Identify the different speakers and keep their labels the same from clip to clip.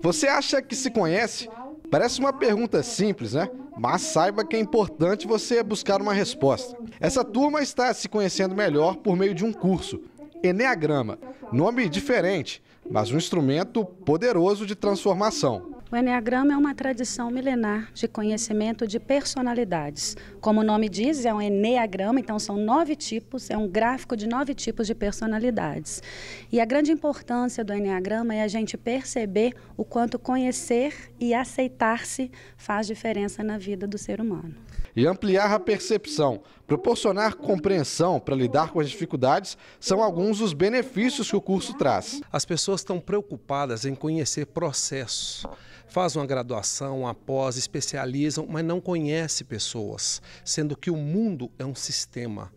Speaker 1: Você acha que se conhece? Parece uma pergunta simples, né? Mas saiba que é importante você buscar uma resposta. Essa turma está se conhecendo melhor por meio de um curso, Enneagrama, nome diferente, mas um instrumento poderoso de transformação.
Speaker 2: O Enneagrama é uma tradição milenar de conhecimento de personalidades. Como o nome diz, é um Enneagrama, então são nove tipos, é um gráfico de nove tipos de personalidades. E a grande importância do Enneagrama é a gente perceber o quanto conhecer e aceitar-se faz diferença na vida do ser humano.
Speaker 1: E ampliar a percepção, proporcionar compreensão para lidar com as dificuldades são alguns dos benefícios que o curso traz. As pessoas estão preocupadas em conhecer
Speaker 3: processos faz uma graduação, uma pós, especializam, mas não conhece pessoas, sendo que o mundo é um sistema.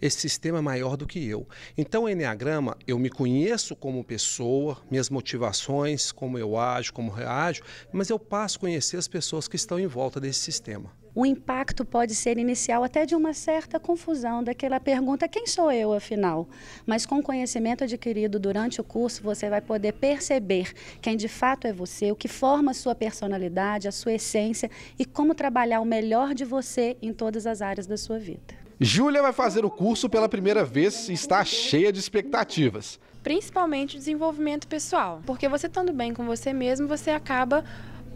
Speaker 3: Esse sistema é maior do que eu. Então, o Enneagrama, eu me conheço como pessoa, minhas motivações, como eu ajo, como reajo, mas eu passo a conhecer as pessoas que estão em volta desse sistema
Speaker 2: o impacto pode ser inicial até de uma certa confusão daquela pergunta: quem sou eu, afinal? Mas com o conhecimento adquirido durante o curso, você vai poder perceber quem de fato é você, o que forma a sua personalidade, a sua essência e como trabalhar o melhor de você em todas as áreas da sua vida.
Speaker 1: Júlia vai fazer o curso pela primeira vez e está cheia de expectativas.
Speaker 2: Principalmente o desenvolvimento pessoal, porque você estando bem com você mesmo, você acaba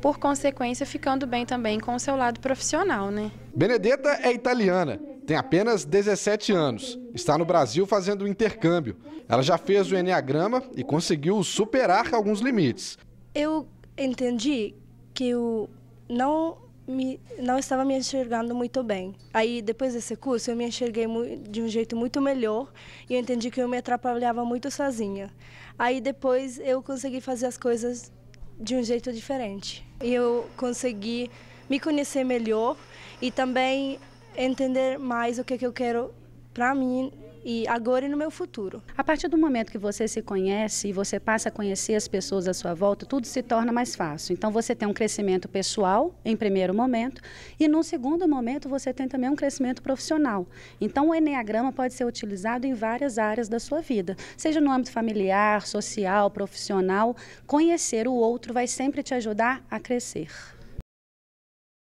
Speaker 2: por consequência, ficando bem também com o seu lado profissional, né?
Speaker 1: Benedetta é italiana, tem apenas 17 anos, está no Brasil fazendo um intercâmbio. Ela já fez o Enneagrama e conseguiu superar alguns limites.
Speaker 4: Eu entendi que eu não me, não estava me enxergando muito bem. Aí, depois desse curso, eu me enxerguei de um jeito muito melhor e eu entendi que eu me atrapalhava muito sozinha. Aí, depois, eu consegui fazer as coisas de um jeito diferente. Eu consegui me conhecer melhor e também entender mais o que, é que eu quero para mim e agora e no meu futuro.
Speaker 2: A partir do momento que você se conhece e você passa a conhecer as pessoas à sua volta, tudo se torna mais fácil. Então você tem um crescimento pessoal em primeiro momento e no segundo momento você tem também um crescimento profissional. Então o Enneagrama pode ser utilizado em várias áreas da sua vida, seja no âmbito familiar, social, profissional. Conhecer o outro vai sempre te ajudar a crescer.